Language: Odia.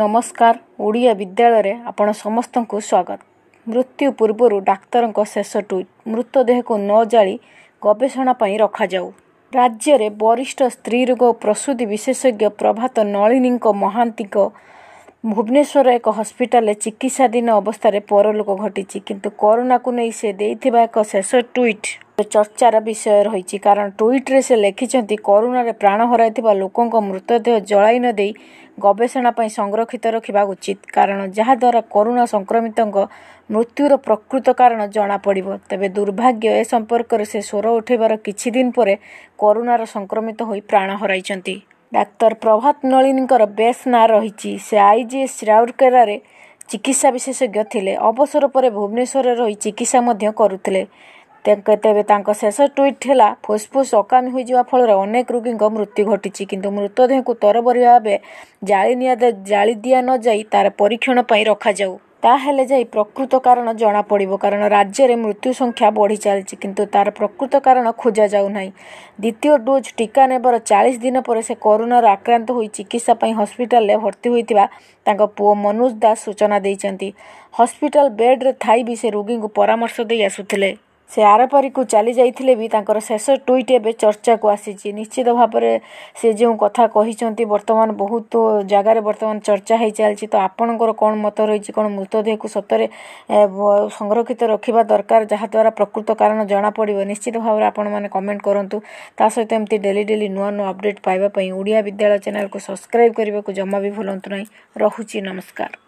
ନମସ୍କାର ଓଡ଼ିଆ ବିଦ୍ୟାଳୟରେ ଆପଣ ସମସ୍ତଙ୍କୁ ସ୍ୱାଗତ ମୃତ୍ୟୁ ପୂର୍ବରୁ ଡାକ୍ତରଙ୍କ ଶେଷ ଟ୍ୱିଟ୍ ମୃତଦେହକୁ ନ ଜାଳି ଗବେଷଣା ପାଇଁ ରଖାଯାଉ ରାଜ୍ୟରେ ବରିଷ୍ଠ ସ୍ତ୍ରୀ ସ୍ତ୍ରୀରୋଗ ପ୍ରସୂତି ବିଶେଷଜ୍ଞ ପ୍ରଭାତ ନଳିନୀଙ୍କ ମହାନ୍ତିଙ୍କ ଭୁବନେଶ୍ୱର ଏକ ହସ୍ପିଟାଲରେ ଚିକିତ୍ସାଧୀନ ଅବସ୍ଥାରେ ପରଲୋକ ଘଟିଛି କିନ୍ତୁ କରୋନାକୁ ନେଇ ସେ ଦେଇଥିବା ଏକ ଶେଷ ଟ୍ୱିଟ୍ ଚର୍ଚ୍ଚାର ବିଷୟ ରହିଛି କାରଣ ଟ୍ୱିଟ୍ରେ ସେ ଲେଖିଛନ୍ତି କରୋନାରେ ପ୍ରାଣ ହରାଇଥିବା ଲୋକଙ୍କ ମୃତଦେହ ଜଳାଇ ନ ଦେଇ ଗବେଷଣା ପାଇଁ ସଂରକ୍ଷିତ ରଖିବା ଉଚିତ କାରଣ ଯାହାଦ୍ୱାରା କରୋନା ସଂକ୍ରମିତଙ୍କ ମୃତ୍ୟୁର ପ୍ରକୃତ କାରଣ ଜଣାପଡ଼ିବ ତେବେ ଦୁର୍ଭାଗ୍ୟ ଏ ସମ୍ପର୍କରେ ସେ ସ୍ୱର ଉଠାଇବାର କିଛି ଦିନ ପରେ କରୋନାର ସଂକ୍ରମିତ ହୋଇ ପ୍ରାଣ ହରାଇଛନ୍ତି ଡାକ୍ତର ପ୍ରଭାତ ନଳିନୀଙ୍କର ବେଶ୍ ନାଁ ରହିଛି ସେ ଆଇ ଜି ଏସ୍ ରାଉରକେଲାରେ ଚିକିତ୍ସା ବିଶେଷଜ୍ଞ ଥିଲେ ଅବସର ପରେ ଭୁବନେଶ୍ୱରରେ ରହି ଚିକିତ୍ସା ମଧ୍ୟ କରୁଥିଲେ ତେବେ ତାଙ୍କ ଶେଷ ଟ୍ୱିଟ୍ ହେଲା ଫୁସ୍ଫୁସ୍ ଅକାମୀ ହୋଇଯିବା ଫଳରେ ଅନେକ ରୋଗୀଙ୍କ ମୃତ୍ୟୁ ଘଟିଛି କିନ୍ତୁ ମୃତଦେହକୁ ତରବରି ଭାବେ ଜାଳି ନିଆ ଜାଳି ଦିଆ ନଯାଇ ତା'ର ପରୀକ୍ଷଣ ପାଇଁ ରଖାଯାଉ ତାହେଲେ ଯାଇ ପ୍ରକୃତ କାରଣ ଜଣାପଡ଼ିବ କାରଣ ରାଜ୍ୟରେ ମୃତ୍ୟୁ ସଂଖ୍ୟା ବଢ଼ି ଚାଲିଛି କିନ୍ତୁ ତାର ପ୍ରକୃତ କାରଣ ଖୋଜାଯାଉ ନାହିଁ ଦ୍ୱିତୀୟ ଡୋଜ୍ ଟିକା ନେବାର ଚାଳିଶ ଦିନ ପରେ ସେ କରୋନାରେ ଆକ୍ରାନ୍ତ ହୋଇ ଚିକିତ୍ସା ପାଇଁ ହସ୍ପିଟାଲରେ ଭର୍ତ୍ତି ହୋଇଥିବା ତାଙ୍କ ପୁଅ ମନୋଜ ଦାସ ସୂଚନା ଦେଇଛନ୍ତି ହସ୍ପିଟାଲ ବେଡ଼୍ରେ ଥାଇ ବି ସେ ରୋଗୀଙ୍କୁ ପରାମର୍ଶ ଦେଇ ଆସୁଥିଲେ ସେ ଆରପାରିକୁ ଯାଇଥିଲେ ବି ତାଙ୍କର ଶେଷ ଟୁଇଟ୍ ଏବେ ଚର୍ଚ୍ଚାକୁ ଆସିଛି ନିଶ୍ଚିତ ଭାବରେ ସେ ଯେଉଁ କଥା କହିଛନ୍ତି ବର୍ତ୍ତମାନ ବହୁତ ଜାଗାରେ ବର୍ତ୍ତମାନ ଚର୍ଚ୍ଚା ଚାଲିଛି ତ ଆପଣଙ୍କର କ'ଣ ମତ ରହିଛି କ'ଣ ମୃତଦେହକୁ ସତରେ ସଂରକ୍ଷିତ ରଖିବା ଦରକାର ଯାହାଦ୍ୱାରା ପ୍ରକୃତ କାରଣ ଜଣାପଡ଼ିବ ନିଶ୍ଚିତ ଭାବରେ ଆପଣମାନେ କମେଣ୍ଟ କରନ୍ତୁ ତା ସହିତ ଏମିତି ଡେଲି ଡେଲି ନୂଆ ନୂଆ ଅପଡ଼େଟ୍ ପାଇବା ପାଇଁ ଓଡ଼ିଆ ବିଦ୍ୟାଳୟ ଚ୍ୟାନେଲ୍କୁ ସବସ୍କ୍ରାଇବ୍ କରିବାକୁ ଜମା ବି ଭୁଲନ୍ତୁ ନାହିଁ ରହୁଛି ନମସ୍କାର